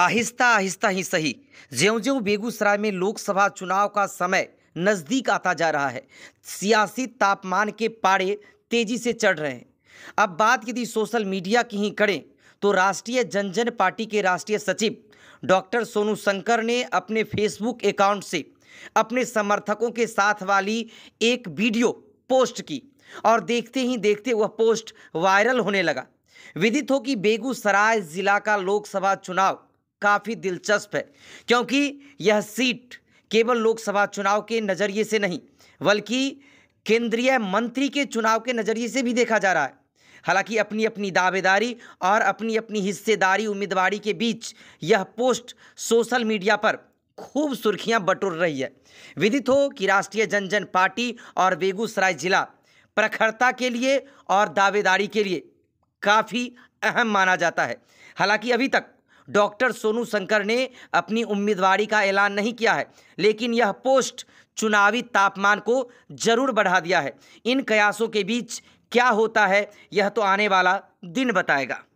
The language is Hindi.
आहिस्ता आहिस्ता ही सही ज्यों ज्यों बेगूसराय में लोकसभा चुनाव का समय नज़दीक आता जा रहा है सियासी तापमान के पाड़े तेजी से चढ़ रहे हैं अब बात यदि सोशल मीडिया की ही करें तो राष्ट्रीय जन जन पार्टी के राष्ट्रीय सचिव डॉक्टर सोनू शंकर ने अपने फेसबुक अकाउंट से अपने समर्थकों के साथ वाली एक वीडियो पोस्ट की और देखते ही देखते वह पोस्ट वायरल होने लगा विदित हो कि बेगूसराय जिला का लोकसभा चुनाव काफ़ी दिलचस्प है क्योंकि यह सीट केवल लोकसभा चुनाव के नज़रिए से नहीं बल्कि केंद्रीय मंत्री के चुनाव के नज़रिए से भी देखा जा रहा है हालांकि अपनी अपनी दावेदारी और अपनी अपनी हिस्सेदारी उम्मीदवारी के बीच यह पोस्ट सोशल मीडिया पर खूब सुर्खियां बटोर रही है विदित हो कि राष्ट्रीय जन जन पार्टी और बेगूसराय जिला प्रखरता के लिए और दावेदारी के लिए काफ़ी अहम माना जाता है हालांकि अभी तक डॉक्टर सोनू शंकर ने अपनी उम्मीदवारी का ऐलान नहीं किया है लेकिन यह पोस्ट चुनावी तापमान को जरूर बढ़ा दिया है इन कयासों के बीच क्या होता है यह तो आने वाला दिन बताएगा